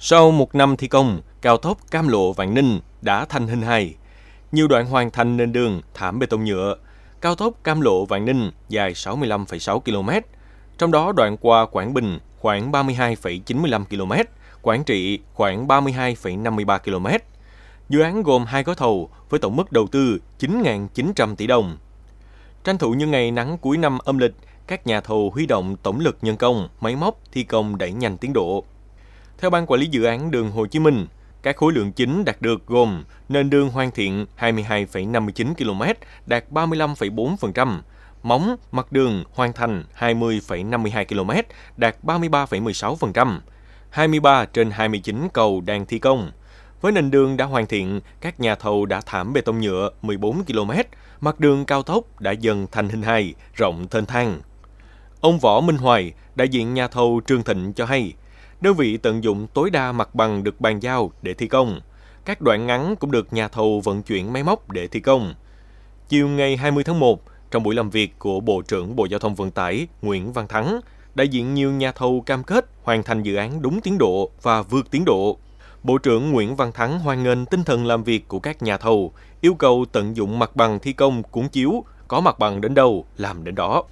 Sau một năm thi công, cao tốc Cam Lộ Vạn Ninh đã thành hình hài. Nhiều đoạn hoàn thành nền đường thảm bê tông nhựa. Cao tốc Cam Lộ Vạn Ninh dài 65,6 km, trong đó đoạn qua Quảng Bình khoảng 32,95 km, Quảng Trị khoảng 32,53 km. Dự án gồm hai gói thầu với tổng mức đầu tư 9.900 tỷ đồng. Tranh thủ những ngày nắng cuối năm âm lịch, các nhà thầu huy động tổng lực nhân công, máy móc thi công đẩy nhanh tiến độ. Theo Ban Quản lý Dự án Đường Hồ Chí Minh, các khối lượng chính đạt được gồm nền đường hoàn thiện 22,59 km đạt 35,4%, móng mặt đường hoàn thành 20,52 km đạt 33,16%, 23 trên 29 cầu đang thi công. Với nền đường đã hoàn thiện, các nhà thầu đã thảm bê tông nhựa 14 km, mặt đường cao tốc đã dần thành hình hài, rộng thênh thang. Ông Võ Minh Hoài, đại diện nhà thầu Trường Thịnh cho hay, đơn vị tận dụng tối đa mặt bằng được bàn giao để thi công. Các đoạn ngắn cũng được nhà thầu vận chuyển máy móc để thi công. Chiều ngày 20 tháng 1, trong buổi làm việc của Bộ trưởng Bộ Giao thông Vận tải Nguyễn Văn Thắng, đại diện nhiều nhà thầu cam kết hoàn thành dự án đúng tiến độ và vượt tiến độ. Bộ trưởng Nguyễn Văn Thắng hoan nghênh tinh thần làm việc của các nhà thầu, yêu cầu tận dụng mặt bằng thi công cuốn chiếu, có mặt bằng đến đâu làm đến đó.